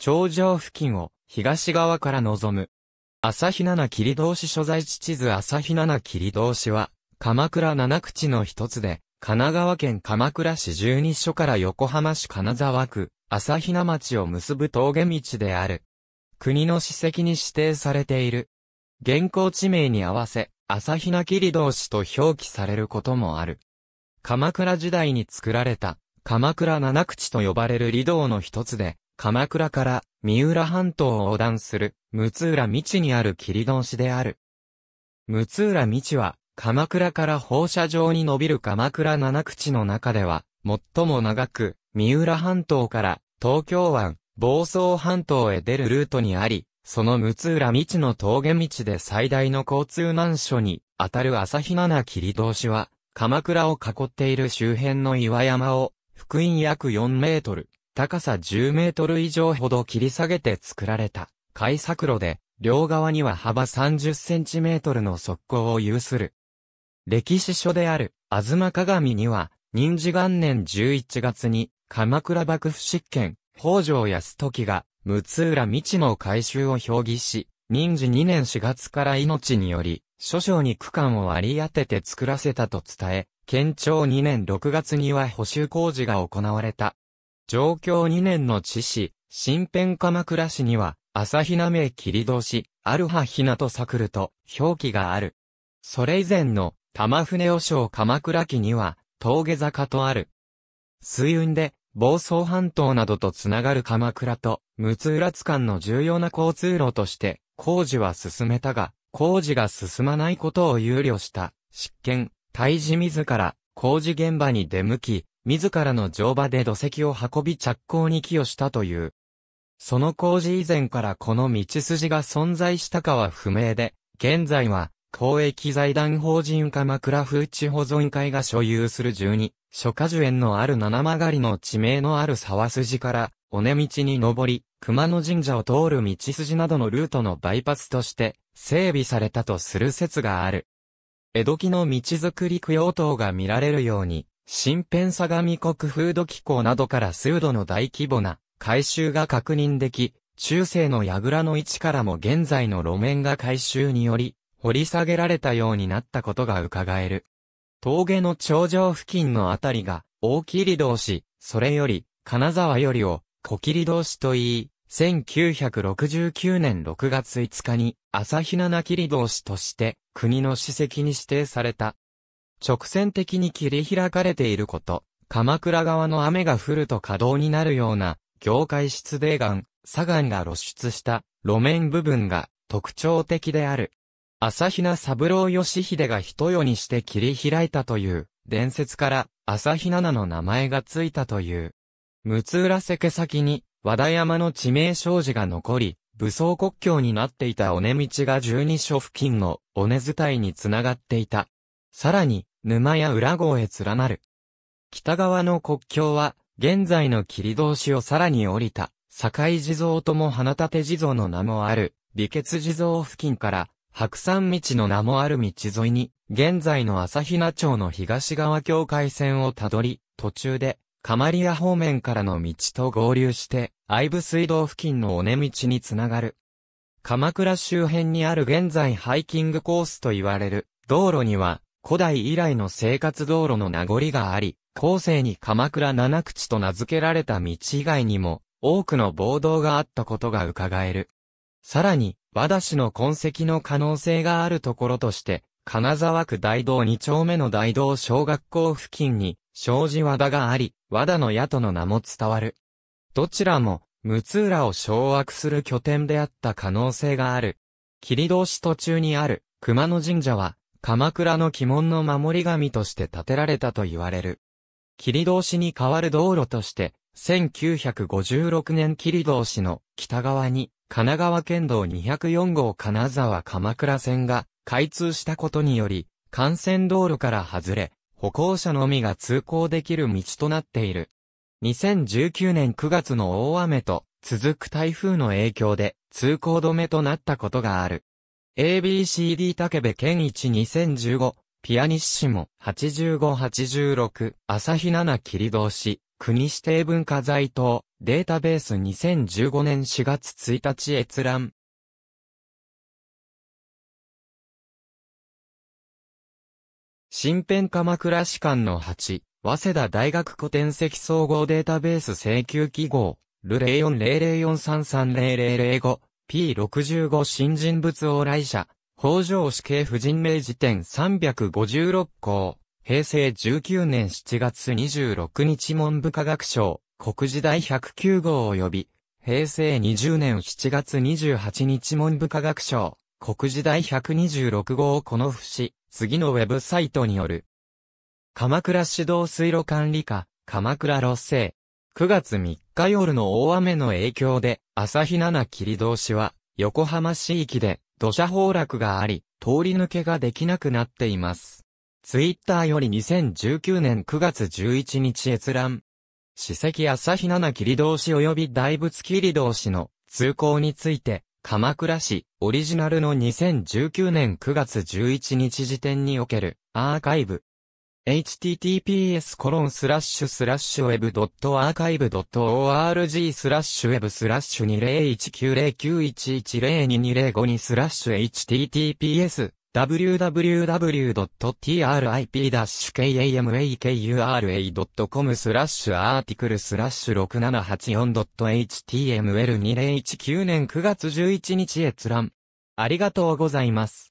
頂上付近を東側から望む。朝日七切通し所在地地図朝日七切通しは、鎌倉七口の一つで、神奈川県鎌倉市十二所から横浜市金沢区、朝比奈町を結ぶ峠道である。国の史跡に指定されている。現行地名に合わせ、朝比奈切通しと表記されることもある。鎌倉時代に作られた、鎌倉七口と呼ばれる離道の一つで、鎌倉から三浦半島を横断する、六浦道にある切通しである。六浦道は、鎌倉から放射状に伸びる鎌倉七口の中では、最も長く、三浦半島から東京湾、房総半島へ出るルートにあり、その六浦道の峠道で最大の交通難所に、あたる朝日七切通しは、鎌倉を囲っている周辺の岩山を、福音約4メートル、高さ10メートル以上ほど切り下げて作られた、開作路で、両側には幅30センチメートルの側溝を有する。歴史書である、あずま鏡には、任治元年11月に、鎌倉幕府執権、北条康時が、六浦道の改修を表記し、任治2年4月から命により、諸将に区間を割り当てて作らせたと伝え、県庁2年6月には補修工事が行われた。上京2年の知事、新編鎌倉市には、朝日奈名切通し、アルハ日奈と桜と表記がある。それ以前の玉船和尚鎌倉記には、峠坂とある。水運で、房総半島などとつながる鎌倉と、六浦津間の重要な交通路として、工事は進めたが、工事が進まないことを憂慮した、執権、大事自ら、工事現場に出向き、自らの乗馬で土石を運び着工に寄与したという。その工事以前からこの道筋が存在したかは不明で、現在は、公益財団法人鎌倉風地保存会が所有する十二、諸果樹園のある七曲りの地名のある沢筋から、尾根道に登り、熊野神社を通る道筋などのルートのバイパスとして、整備されたとする説がある。江戸期の道づくり供養塔が見られるように、新編相模国風土機構などから数度の大規模な改修が確認でき、中世の櫓の位置からも現在の路面が改修により、掘り下げられたようになったことが伺える。峠の頂上付近のあたりが、大切道士、それより、金沢よりを、小切道士と言い、1969年6月5日に、朝日奈切道士として、国の史跡に指定された。直線的に切り開かれていること、鎌倉側の雨が降ると稼働になるような、業界質泥岩、砂岩が露出した路面部分が特徴的である。朝比奈三郎義秀が人世にして切り開いたという伝説から朝比奈の名前がついたという。六浦瀬家先に和田山の地名障子が残り、武装国境になっていた尾根道が十二所付近の尾根伝いにつながっていた。さらに、沼や浦郷へ連なる。北側の国境は、現在の霧通しをさらに降りた、堺地蔵とも花立地蔵の名もある、美血地蔵付近から、白山道の名もある道沿いに、現在の朝比奈町の東側境界線をたどり、途中で、マリア方面からの道と合流して、愛部水道付近の尾根道につながる。鎌倉周辺にある現在ハイキングコースと言われる、道路には、古代以来の生活道路の名残があり、後世に鎌倉七口と名付けられた道以外にも、多くの暴動があったことが伺える。さらに、和田氏の痕跡の可能性があるところとして、金沢区大道二丁目の大道小学校付近に、障子和田があり、和田の矢との名も伝わる。どちらも、六浦を掌握する拠点であった可能性がある。霧通し途中にある、熊野神社は、鎌倉の鬼門の守り神として建てられたと言われる。霧通しに代わる道路として、1956年霧通しの北側に神奈川県道204号金沢鎌倉線が開通したことにより、幹線道路から外れ、歩行者のみが通行できる道となっている。2019年9月の大雨と続く台風の影響で通行止めとなったことがある。ABCD 竹部健一2015、ピアニッシモ8586、朝日奈切り通し、国指定文化財等、データベース2015年4月1日閲覧。新編鎌倉史館の8、早稲田大学古典籍総合データベース請求記号、ル0 4 0 0 4 3 3 0 0 0 5 P65 新人物往来者、北条死刑婦人名辞典356項、平成19年7月26日文部科学省、国時第109号及び、平成20年7月28日文部科学省、国時第126号この節、次のウェブサイトによる。鎌倉市道水路管理課、鎌倉路政、9月3日夜の大雨の影響で、朝日七切通しは、横浜市域で土砂崩落があり、通り抜けができなくなっています。ツイッターより2019年9月11日閲覧。史跡朝日七切通し及び大仏切通しの通行について、鎌倉市オリジナルの2019年9月11日時点におけるアーカイブ https://web.archive.org スラッシュ web スラッシュ20190911022052スラッシュ https www.trip-kamakura.com スラッシュアーティクルスラッシュ 6784.html2019 年9月11日閲覧。ありがとうございます。